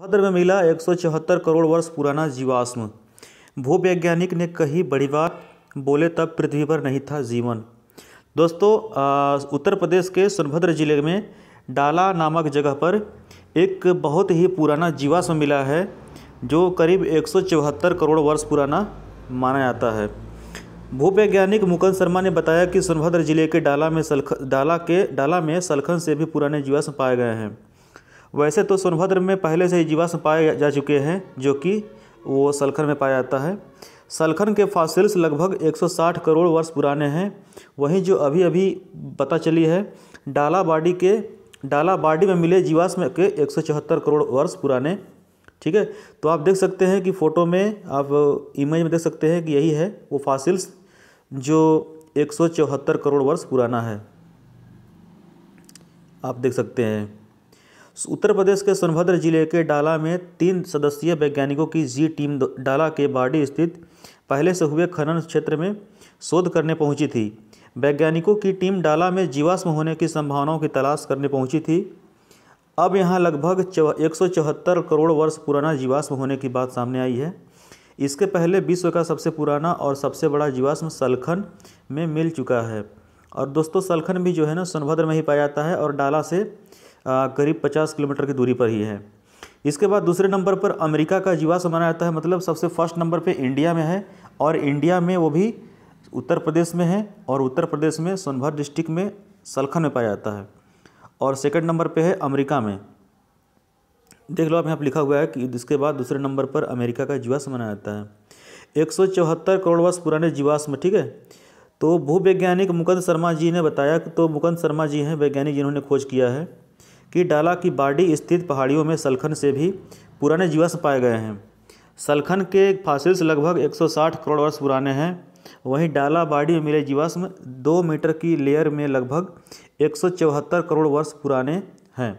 भद्र में मिला एक करोड़ वर्ष पुराना जीवाश्म भूवैज्ञानिक ने कही बड़ी बात बोले तब पृथ्वी पर नहीं था जीवन दोस्तों उत्तर प्रदेश के सोनभद्र जिले में डाला नामक जगह पर एक बहुत ही पुराना जीवाश्म मिला है जो करीब एक करोड़ वर्ष पुराना माना जाता है भूवैज्ञानिक मुकुंद शर्मा ने बताया कि सोनभद्र जिले के डाला में सलख डाला के डाला में सलखन से भी पुराने जीवाश्म पाए गए हैं वैसे तो सोनभद्र में पहले से ही जीवाश्म पाए जा चुके हैं जो कि वो सलखन में पाया जाता है सलखन के फ़ासिल्स लगभग 160 करोड़ वर्ष पुराने हैं वहीं जो अभी अभी पता चली है डाला बाडी के डाला बाडी में मिले जीवाश्म के एक करोड़ वर्ष पुराने ठीक है तो आप देख सकते हैं कि फ़ोटो में आप इमेज में देख सकते हैं कि यही है वो फासिल्स जो एक करोड़ वर्ष पुराना है आप देख सकते हैं उत्तर प्रदेश के सोनभद्र जिले के डाला में तीन सदस्यीय वैज्ञानिकों की जी टीम डाला के बाडी स्थित पहले से हुए खनन क्षेत्र में शोध करने पहुंची थी वैज्ञानिकों की टीम डाला में जीवाश्म होने की संभावनाओं की तलाश करने पहुंची थी अब यहाँ लगभग एक करोड़ वर्ष पुराना जीवाश्म होने की बात सामने आई है इसके पहले विश्व का सबसे पुराना और सबसे बड़ा जीवाश्म सलखन में मिल चुका है और दोस्तों सलखन भी जो है ना सोनभद्र में ही पाया जाता है और डाला से करीब पचास किलोमीटर की दूरी पर ही है इसके बाद दूसरे नंबर पर अमेरिका का जीवाश्म माना जाता है मतलब सबसे फर्स्ट नंबर पे इंडिया में है और इंडिया में वो भी उत्तर प्रदेश में है और उत्तर प्रदेश में सोनभद्र डिस्ट्रिक्ट में सलखन में पाया जाता है और सेकंड नंबर पे है अमेरिका में देख लो आप यहाँ पर लिखा हुआ है कि इसके बाद दूसरे नंबर पर अमेरिका का जीवाश्म माना जाता है एक करोड़ वर्ष पुराने जीवाश्म ठीक है तो भूवैज्ञानिक मुकंद शर्मा जी ने बताया तो मुकंद शर्मा जी हैं वैज्ञानिक जिन्होंने खोज किया है कि डाला की बाडी स्थित पहाड़ियों में सलखन से भी पुराने जीवाश्म पाए गए हैं सलखन के फासिल्स लगभग 160 करोड़ वर्ष पुराने हैं वहीं डाला बाड़ी में मिले जीवाश्म दो मीटर की लेयर में लगभग एक करोड़ वर्ष पुराने हैं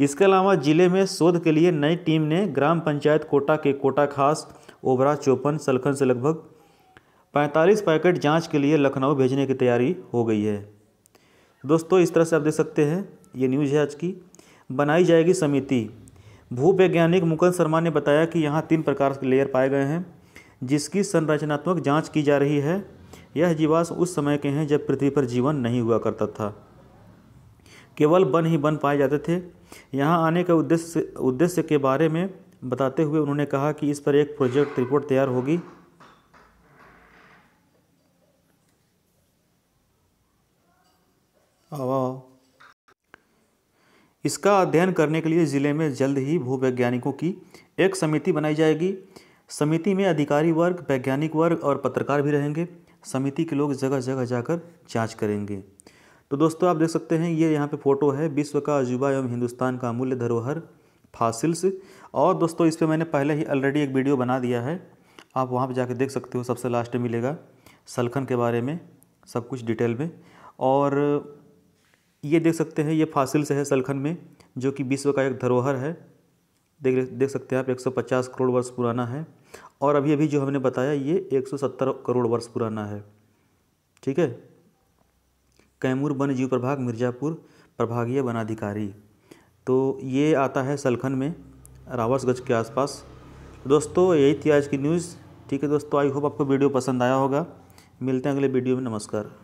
इसके अलावा जिले में शोध के लिए नई टीम ने ग्राम पंचायत कोटा के कोटा खास ओबरा चौपन सलखन से लगभग 45 पैकेट जांच के लिए लखनऊ भेजने की तैयारी हो गई है दोस्तों इस तरह से आप देख सकते हैं ये न्यूज़ है आज की बनाई जाएगी समिति भूवैज्ञानिक मुकुंद शर्मा ने बताया कि यहाँ तीन प्रकार के लेयर पाए गए हैं जिसकी संरचनात्मक जांच की जा रही है यह जीवाश्म उस समय के हैं जब पृथ्वी पर जीवन नहीं हुआ करता था केवल वन ही वन पाए जाते थे यहाँ आने के उद्देश्य उद्देश्य के बारे में बताते हुए उन्होंने कहा कि इस पर एक प्रोजेक्ट रिपोर्ट तैयार होगी इसका अध्ययन करने के लिए ज़िले में जल्द ही भूवैज्ञानिकों की एक समिति बनाई जाएगी समिति में अधिकारी वर्ग वैज्ञानिक वर्ग और पत्रकार भी रहेंगे समिति के लोग जगह जगह जाकर जांच करेंगे तो दोस्तों आप देख सकते हैं ये यहाँ पे फ़ोटो है विश्व का अजूबा एवं हिंदुस्तान का अमूल्य धरोहर फासिल्स और दोस्तों इस पर मैंने पहले ही ऑलरेडी एक वीडियो बना दिया है आप वहाँ पर जाकर देख सकते हो सबसे लास्ट मिलेगा सलखन के बारे में सब कुछ डिटेल में और ये देख सकते हैं ये फासिल से है सलखन में जो कि विश्व का एक धरोहर है देख देख सकते हैं आप 150 करोड़ वर्ष पुराना है और अभी अभी जो हमने बताया ये 170 करोड़ वर्ष पुराना है ठीक है कैमूर वन जीव प्रभाग मिर्ज़ापुर प्रभागीय वनाधिकारी तो ये आता है सलखन में रावसगंज के आसपास दोस्तों यही थी आज की न्यूज़ ठीक है दोस्तों आई होप आपको वीडियो पसंद आया होगा मिलते हैं अगले वीडियो में नमस्कार